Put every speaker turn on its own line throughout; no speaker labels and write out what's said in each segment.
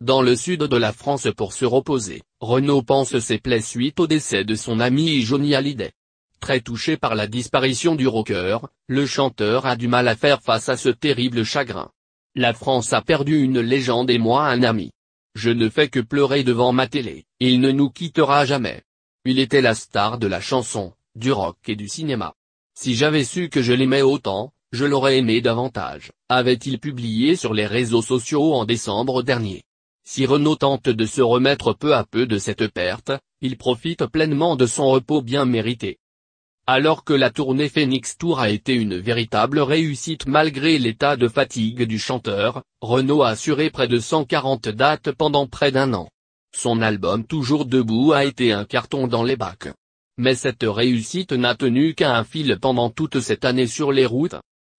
dans le sud de la France pour se reposer. Renaud pense ses plaies suite au décès de son ami Johnny Hallyday. Très touché par la disparition du rocker, le chanteur a du mal à faire face à ce terrible chagrin. La France a perdu une légende et moi un ami. Je ne fais que pleurer devant ma télé, il ne nous quittera jamais. Il était la star de la chanson, du rock et du cinéma. Si j'avais su que je l'aimais autant, je l'aurais aimé davantage, avait-il publié sur les réseaux sociaux en décembre dernier. Si Renault tente de se remettre peu à peu de cette perte, il profite pleinement de son repos bien mérité. Alors que la tournée Phoenix Tour a été une véritable réussite malgré l'état de fatigue du chanteur, Renault a assuré près de 140 dates pendant près d'un an. Son album Toujours debout a été un carton dans les bacs. Mais cette réussite n'a tenu qu'à un fil pendant toute cette année sur les routes.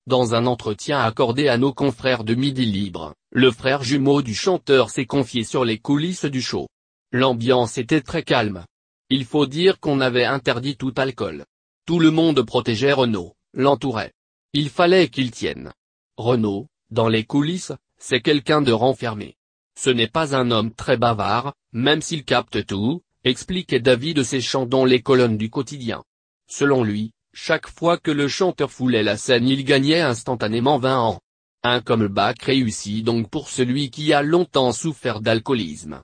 Dans un entretien accordé à nos confrères de Midi Libre, le frère jumeau du chanteur s'est confié sur les coulisses du show. L'ambiance était très calme. Il faut dire qu'on avait interdit tout alcool. Tout le monde protégeait Renaud, l'entourait. Il fallait qu'il tienne. Renaud, dans les coulisses, c'est quelqu'un de renfermé. Ce n'est pas un homme très bavard, même s'il capte tout, expliquait David Séchant dans les colonnes du quotidien. Selon lui, chaque fois que le chanteur foulait la scène il gagnait instantanément 20 ans. Un comeback réussi donc pour celui qui a longtemps souffert d'alcoolisme.